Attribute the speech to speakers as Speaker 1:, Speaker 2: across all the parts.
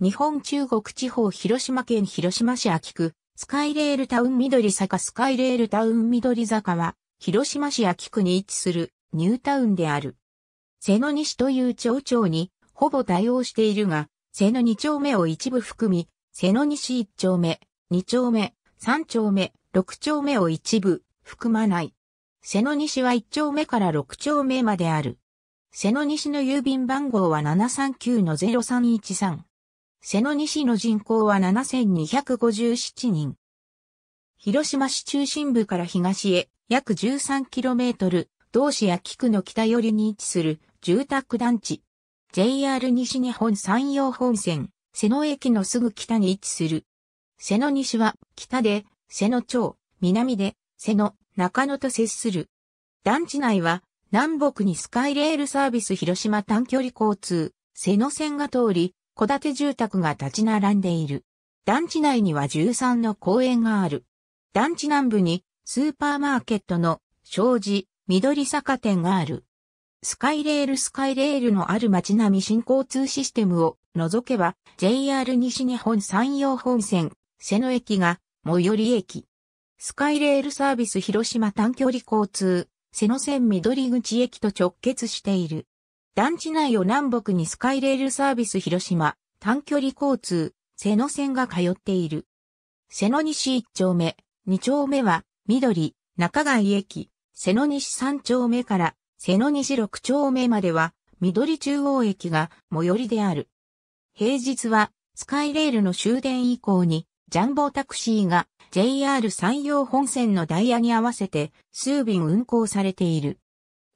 Speaker 1: 日本中国地方広島県広島市秋区、スカイレールタウン緑坂スカイレールタウン緑坂は、広島市秋区に位置するニュータウンである。瀬野西という町長に、ほぼ対応しているが、瀬野二丁目を一部含み、瀬野西一丁目、二丁目、三丁目、六丁目を一部含まない。瀬野西は一丁目から六丁目まである。瀬野西の郵便番号は739-0313。瀬野西の人口は7257人。広島市中心部から東へ約 13km、同市や菊の北寄りに位置する住宅団地。JR 西日本山陽本線、瀬野駅のすぐ北に位置する。瀬野西は北で瀬野町、南で瀬野、中野と接する。団地内は南北にスカイレールサービス広島短距離交通、瀬野線が通り、戸建て住宅が立ち並んでいる。団地内には13の公園がある。団地南部にスーパーマーケットの障子、緑坂店がある。スカイレールスカイレールのある街並み新交通システムを除けば JR 西日本山陽本線、瀬野駅が最寄り駅。スカイレールサービス広島短距離交通、瀬野線緑口駅と直結している。団地内を南北にスカイレールサービス広島、短距離交通、瀬野線が通っている。瀬野西1丁目、2丁目は、緑、中外駅、瀬野西3丁目から、瀬野西6丁目までは、緑中央駅が最寄りである。平日は、スカイレールの終電以降に、ジャンボタクシーが JR 山陽本線のダイヤに合わせて、数便運行されている。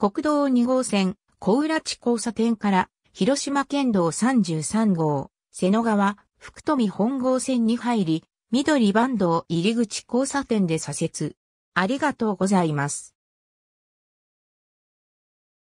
Speaker 1: 国道2号線、小浦地交差点から広島県道33号、瀬野川、福富本郷線に入り、緑番道入口交差点で左折。ありがとうございます。